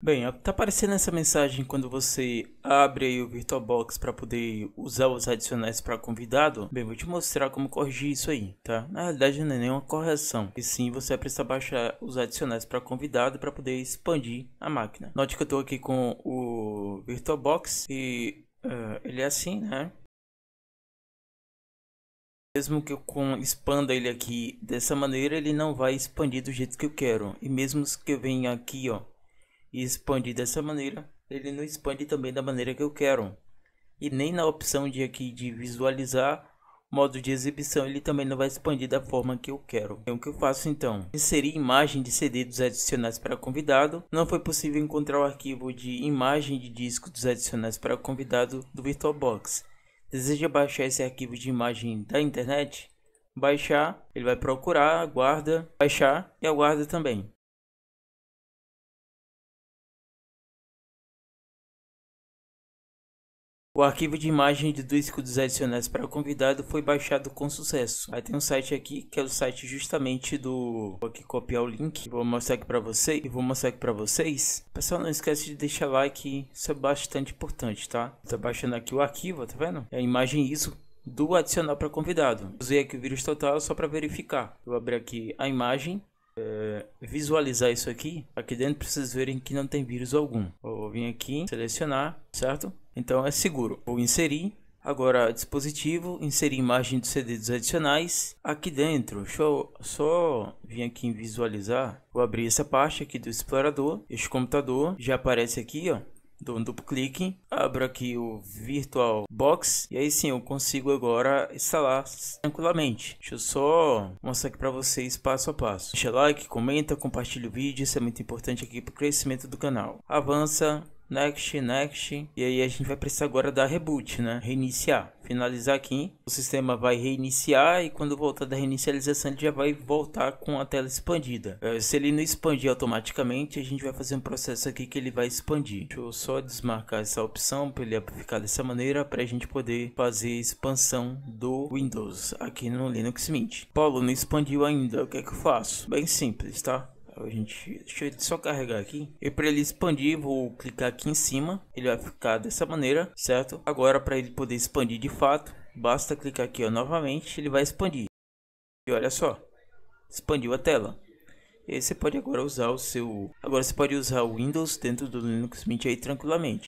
Bem, tá aparecendo essa mensagem quando você abre o VirtualBox para poder usar os adicionais para convidado. Bem, vou te mostrar como corrigir isso aí, tá? Na realidade não é nenhuma correção, e sim você precisa baixar os adicionais para convidado para poder expandir a máquina. Note que eu estou aqui com o VirtualBox e uh, ele é assim, né? Mesmo que eu com, expanda ele aqui dessa maneira, ele não vai expandir do jeito que eu quero. E mesmo que eu venha aqui, ó, e expandir dessa maneira, ele não expande também da maneira que eu quero. E nem na opção de aqui de visualizar modo de exibição, ele também não vai expandir da forma que eu quero. Então, o que eu faço então? Inserir imagem de CD dos adicionais para convidado. Não foi possível encontrar o arquivo de imagem de disco dos adicionais para convidado do VirtualBox. Deseja baixar esse arquivo de imagem da internet? Baixar, ele vai procurar, aguarda, baixar e aguarda também. O arquivo de imagem de dois escudos adicionais para o convidado foi baixado com sucesso. Aí tem um site aqui, que é o site justamente do... Vou aqui copiar o link, vou mostrar aqui para vocês, e vou mostrar aqui para vocês. Pessoal, não esquece de deixar like, isso é bastante importante, tá? Tô baixando aqui o arquivo, tá vendo? É a imagem ISO do adicional para convidado. Usei aqui o vírus total só para verificar. Vou abrir aqui a imagem, é, visualizar isso aqui. Aqui dentro pra vocês verem que não tem vírus algum. Vou vir aqui, selecionar, certo? Então é seguro. Vou inserir agora dispositivo, inserir imagem dos CDs adicionais. Aqui dentro, deixa eu só vir aqui em visualizar. Vou abrir essa parte aqui do explorador. Este computador já aparece aqui, ó. Dou um duplo clique, abro aqui o Virtual Box e aí sim eu consigo agora instalar tranquilamente. Deixa eu só mostrar aqui para vocês passo a passo. Deixa like, comenta, compartilha o vídeo, isso é muito importante aqui para o crescimento do canal. Avança, next, next. E aí a gente vai precisar agora dar reboot, né? Reiniciar. Finalizar aqui. O sistema vai reiniciar e quando voltar da reinicialização ele já vai voltar com a tela expandida. É, se ele não expandir automaticamente, a gente vai fazer um processo aqui que ele vai expandir. Deixa eu só desmarcar essa opção para ele ficar dessa maneira para a gente poder fazer a expansão do Windows aqui no Linux Mint. Paulo, não expandiu ainda. O que é que eu faço? Bem simples, tá? a gente deixa eu só carregar aqui e para ele expandir vou clicar aqui em cima ele vai ficar dessa maneira certo agora para ele poder expandir de fato basta clicar aqui ó, novamente ele vai expandir e olha só expandiu a tela e você pode agora usar o seu agora você pode usar o Windows dentro do Linux Mint aí tranquilamente